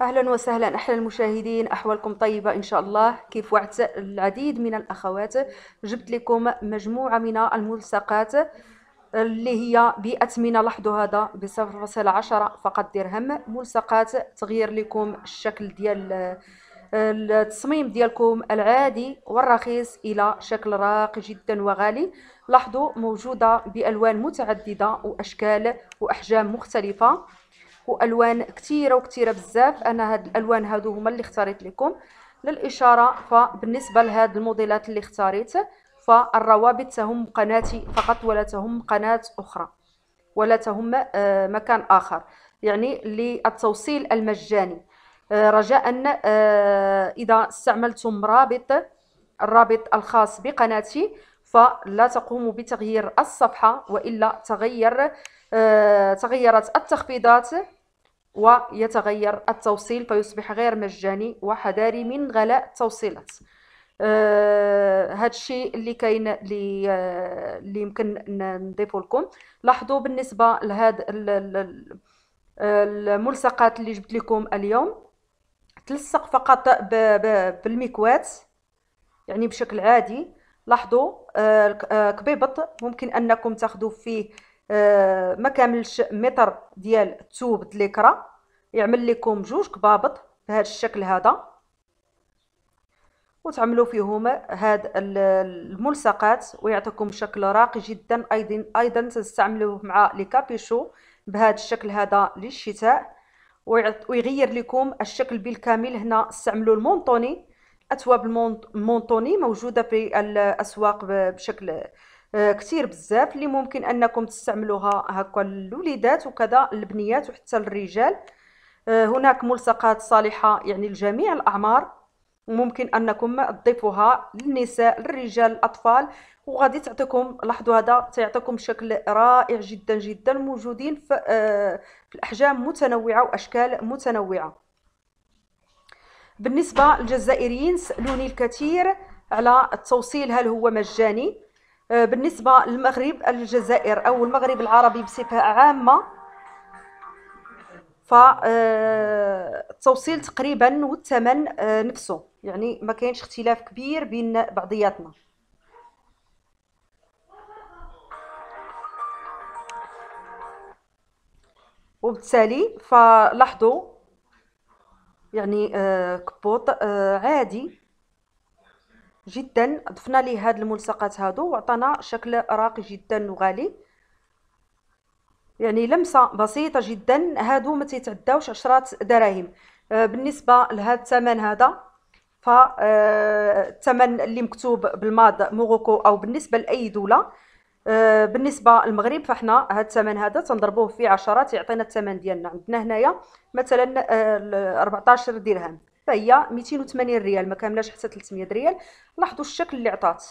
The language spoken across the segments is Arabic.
اهلا وسهلا احلى المشاهدين احوالكم طيبه ان شاء الله كيف وعدت العديد من الاخوات جبت لكم مجموعه من الملصقات اللي هي بأثمنة لاحظوا هذا ب 0.10 فقط درهم ملصقات تغير لكم الشكل ديال التصميم ديالكم العادي والرخيص الى شكل راقي جدا وغالي لاحظوا موجوده بالوان متعدده واشكال واحجام مختلفه والوان كثيره وكثيره بزاف انا هاد الالوان هادو هما اللي اختاريت لكم للاشاره فبالنسبه لهاد الموديلات اللي اختاريت فالروابط تهم قناتي فقط ولا تهم قناه اخرى ولا تهم آه، مكان اخر يعني للتوصيل المجاني آه، رجاء آه، اذا استعملتم رابط الرابط الخاص بقناتي فلا تقوموا بتغيير الصفحه والا تغير تغيرت التخفيضات ويتغير التوصيل فيصبح غير مجاني وحذاري من غلاء التوصيلات آه هذا الشيء اللي كاين اللي آه اللي يمكن نضيفه لكم لاحظوا بالنسبه لهاد الملصقات اللي جبت لكم اليوم تلصق فقط بالمكوات يعني بشكل عادي لاحظوا آه،, آه كبيبط ممكن انكم تاخذوا فيه ما كاملش متر ديال توب دليكرا يعمل لكم جوج كبابط بهذا الشكل هذا وتعملوا فيهما هاد الملصقات ويعطيكم شكل راقي جدا ايضا ايضا تستعملوه مع لي كابيشو بهذا الشكل هذا للشتاء ويغير لكم الشكل بالكامل هنا استعملوا المونطوني اثواب المونطوني موجوده في الاسواق بشكل آه، كثير بزاف اللي ممكن انكم تستعملوها هكا للوليدات وكذا البنيات وحتى للرجال آه، هناك ملصقات صالحه يعني لجميع الاعمار وممكن انكم تضيفوها للنساء للرجال الاطفال وغادي تعطيكم لاحظوا هذا تيعطيكم شكل رائع جدا جدا موجودين في, آه، في الاحجام متنوعه واشكال متنوعه بالنسبه للجزائريين سالوني الكثير على التوصيل هل هو مجاني آه، بالنسبة للمغرب الجزائر أو المغرب العربي بصفة عامة فالتوصيل آه، تقريبا والثمن آه، نفسه يعني ما كاينش اختلاف كبير بين بعضياتنا وبالتالي فلاحظوا يعني كبوط عادي جدا ضفنا ليه هاد الملصقات هادو وعطانا شكل راقي جدا وغالي يعني لمسه بسيطه جدا هادو ما تيتعداوش 10 دراهم آه، بالنسبه لهذا الثمن هذا آه، الثمن اللي مكتوب بالماض موروكو او بالنسبه لاي دوله آه، بالنسبه للمغرب فاحنا هذا الثمن هذا تنضربوه في 10 يعطينا الثمن ديالنا عندنا هنايا مثلا 14 درهم فهي 280 ريال ما كاملاش حتى 300 ريال لاحظوا الشكل اللي عطات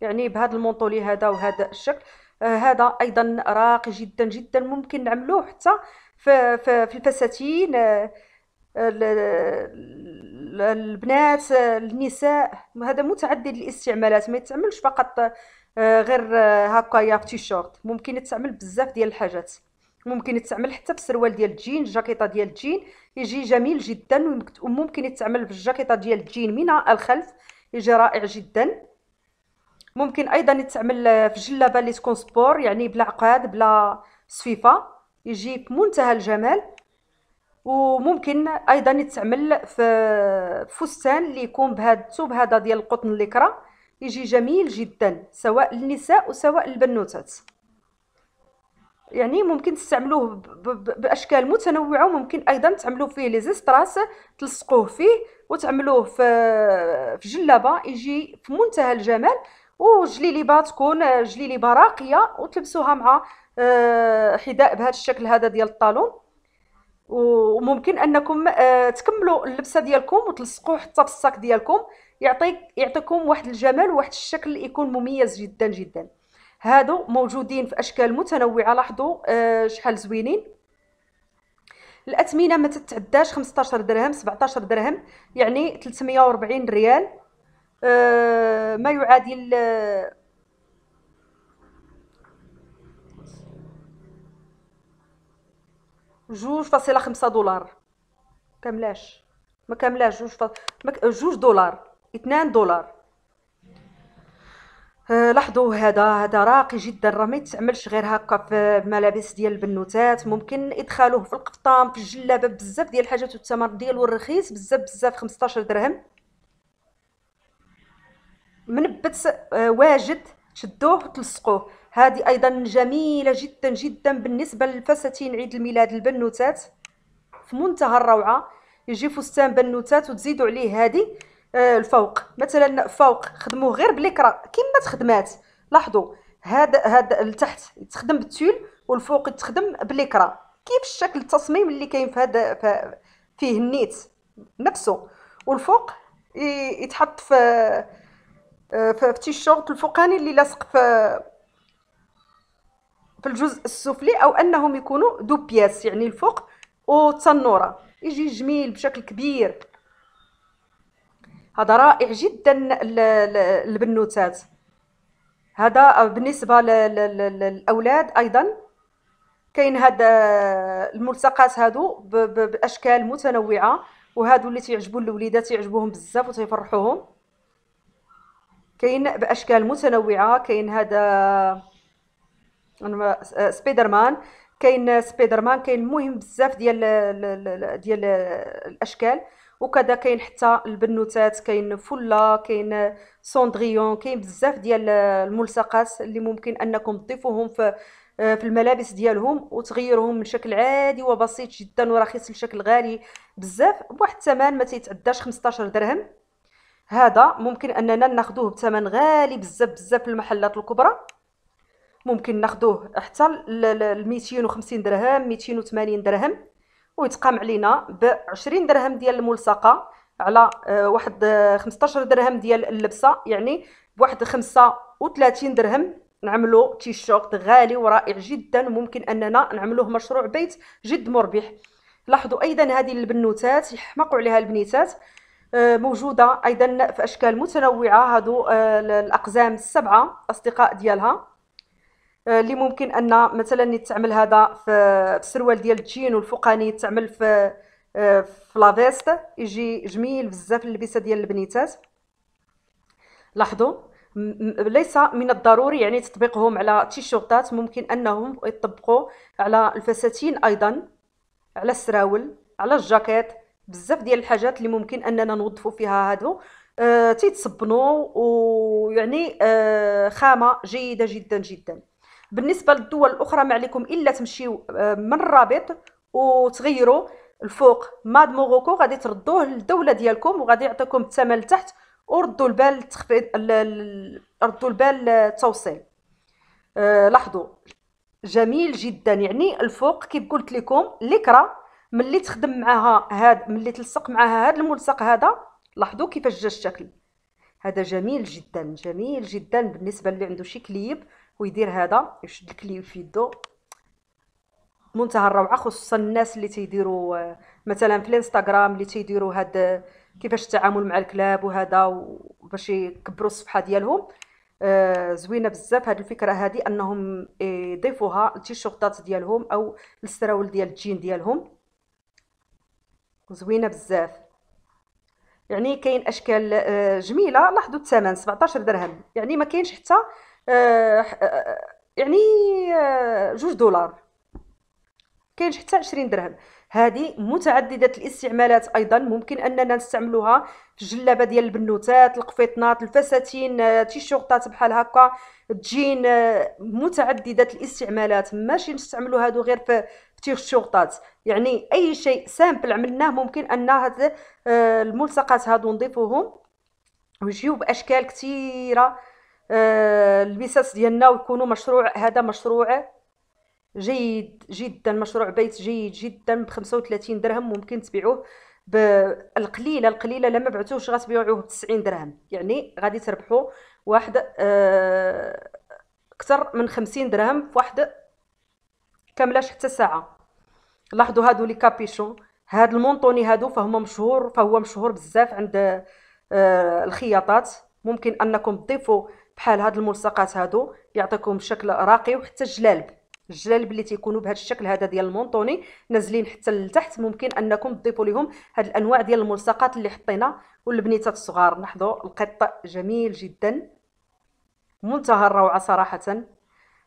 يعني بهذا المونطولي هذا وهذا الشكل آه هذا ايضا راقي جدا جدا ممكن نعملوه حتى في, في, في الفساتين آه البنات آه، النساء هذا متعدد الاستعمالات ما يتعملش فقط آه، غير آه، هكايا في تيشورت ممكن يتعمل بزاف ديال الحاجات ممكن يتعمل حتى بالسروال ديال الجين جاكيطه ديال الجين يجي جميل جدا وممكن يتعمل بالجاكيطه ديال الجين من الخلف يجي رائع جدا ممكن ايضا يتعمل في جلابه اللي تكون سبور يعني بلا عقاد بلا صفيفه يجي في منتهى الجمال وممكن ايضا يتعمل في فستان اللي يكون بهذا الثوب هذا ديال القطن الليكرا يجي جميل جدا سواء للنساء وسواء للبنوتات يعني ممكن تستعملوه باشكال متنوعه وممكن ايضا تعملوا فيه لي زيستراس تلصقوه فيه وتعملوه في في جلابه يجي في منتهى الجمال وجليليبه تكون جليليبه راقيه وتلبسوها مع آه، حذاء بهذا الشكل هذا ديال الطالون وممكن انكم آه، تكملوا اللبسه ديالكم وتلصقوه حتى في الساك ديالكم يعطيك يعطيكم واحد الجمال وواحد الشكل يكون مميز جدا جدا هادو موجودين في اشكال متنوعه لاحظوا آه شحال زوينين الاثمنه ما تتعداش 15 درهم 17 درهم يعني 340 ريال آه ما يعادل آه، جوج فاصلة خمسة دولار كاملاش ما كاملاش جوج فاصله جوج دولار اثنان دولار آه، لاحظوا هذا هذا راقي جدا راه ما يتعملش غير هكا في ملابس ديال البنوتات ممكن ادخالوه في القفطان في الجلابه بزاف ديال الحاجات والثمر ديالو رخيص بزاف بزاف 15 درهم منبت آه، واجد شدوه وتلصقوه هذه ايضا جميله جدا جدا بالنسبه للفساتين عيد الميلاد البنوتات في منتهى الروعه يجي فستان بنوتات وتزيدوا عليه هذه آه، الفوق مثلا فوق خدموه غير بالكرا كما تخدمات لاحظوا هذا هذا التحت يتخدم بالتول والفوق يتخدم بالكرا كيف الشكل التصميم اللي كاين في هذا فيه النيت نفسه والفوق يتحط في آه، في التيشيرت الفوقاني اللي لاصق في في الجزء السفلي او انهم يكونوا دو بياس يعني الفوق والتنوره يجي جميل بشكل كبير هذا رائع جدا البنوتات هذا بالنسبه للاولاد ايضا كاين هذا الملصقات هادو باشكال متنوعه وهادو اللي تيعجبوا الوليدات يعجبوهم بزاف وتيفرحوهم كاين باشكال متنوعه كاين هذا سبايدر مان كاين سبايدر مان كاين المهم بزاف ديال ديال الاشكال وكذا كاين حتى البنوتات كاين فله كاين سوندريون كاين بزاف ديال الملصقات اللي ممكن انكم تضيفوهم في في الملابس ديالهم وتغيرهم من شكل عادي وبسيط جدا ورخيص لشكل غالي بزاف بواحد الثمن ما تيتعداش 15 درهم هذا ممكن اننا ناخذوه بثمن غالي بزاف بزاف في المحلات الكبرى ممكن ناخذوه حتى ل 250 درهم 280 درهم ويتقام علينا ب 20 درهم ديال الملصقه على آه، واحد 15 آه، درهم ديال اللبسه يعني بواحد 35 درهم نعملو تيشيرت غالي ورائع جدا وممكن اننا نعملوه مشروع بيت جد مربح لاحظوا ايضا هذه البنوتات يحمقوا عليها البنيتات آه، موجوده ايضا في اشكال متنوعه هادو الاقزام السبعه اصدقاء ديالها آه، اللي ممكن ان مثلا يتعمل هذا في السروال ديال الجين والفوقاني يتعمل في آه، في لافيست يجي جميل بزاف اللبسه ديال البنيتات لاحظوا ليس من الضروري يعني تطبيقهم على التيشورتات ممكن انهم يطبقوا على الفساتين ايضا على السراول على الجاكيت بزاف ديال الحاجات اللي ممكن اننا نوظفوا فيها هادو آه تيتصبنوا ويعني آه خامه جيده جدا جدا بالنسبه للدول الاخرى ما عليكم الا تمشيو آه، من الرابط وتغيروا الفوق ماد موغوكو غادي تردوه للدوله ديالكم وغادي يعطيكم الثمن لتحت وردوا البال التخفيض ردوا البال التوصيل أه لاحظوا جميل جدا يعني الفوق كيف قلت لكم ليكرا ملي تخدم معاها هاد ملي تلصق معاها هاد الملصق هذا لاحظوا كيفاش جا الشكل هذا جميل جدا جميل جدا بالنسبه اللي عنده شي كليب ويدير هذا يشد الكليب في يدو منتهى الروعه خصوصا الناس اللي تيديروا آه، مثلا في الانستغرام اللي تيديروا هاد آه، كيفاش التعامل مع الكلاب وهذا باش يكبروا الصفحه ديالهم آه، زوينه بزاف هاد الفكره هادي انهم يضيفوها للتيشيرتات ديالهم او للسراول ديال الجين ديالهم زوينه بزاف يعني كاين اشكال جميله لاحظوا الثمن 17 درهم يعني ما كاينش حتى آه، آه، آه، يعني جوج دولار كاين حتى 20 درهم هذه متعدده الاستعمالات ايضا ممكن اننا نستعملوها في الجلابه ديال البنوتات القفيطنات الفساتين تيشورتات بحال هكا تجين متعدده الاستعمالات ماشي نستعملو هادو غير في تيشورتات يعني اي شيء سامبل عملناه ممكن ان هاد الملصقات هادو نضيفوهم ويجيو باشكال كثيره آه، البساس ديالنا ويكونوا مشروع هذا مشروع جيد جدا مشروع بيت جيد جدا ب 35 درهم ممكن تبيعوه بالقليله القليله لما بعتوش غتبيعوه ب 90 درهم يعني غادي تربحوا واحد آه، اكثر من 50 درهم في واحد كاملاش حتى ساعه لاحظوا هادو لي كابيشون هاد المونطوني هادو فهما مشهور فهو مشهور بزاف عند آه، الخياطات ممكن انكم تضيفوا بحال هاد الملصقات هادو يعطيكم شكل راقي وحتى الجلالب الجلالب اللي تيكونوا بهذا الشكل هذا ديال المونطوني نازلين حتى لتحت ممكن انكم تضيفوا لهم هاد الانواع ديال الملصقات اللي حطينا والبنيتات الصغار لاحظوا القط جميل جدا منتهى الروعه صراحه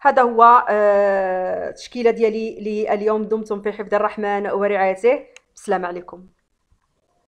هذا هو آه، التشكيله ديالي لليوم دمتم في حفظ الرحمن ورعايته السلام عليكم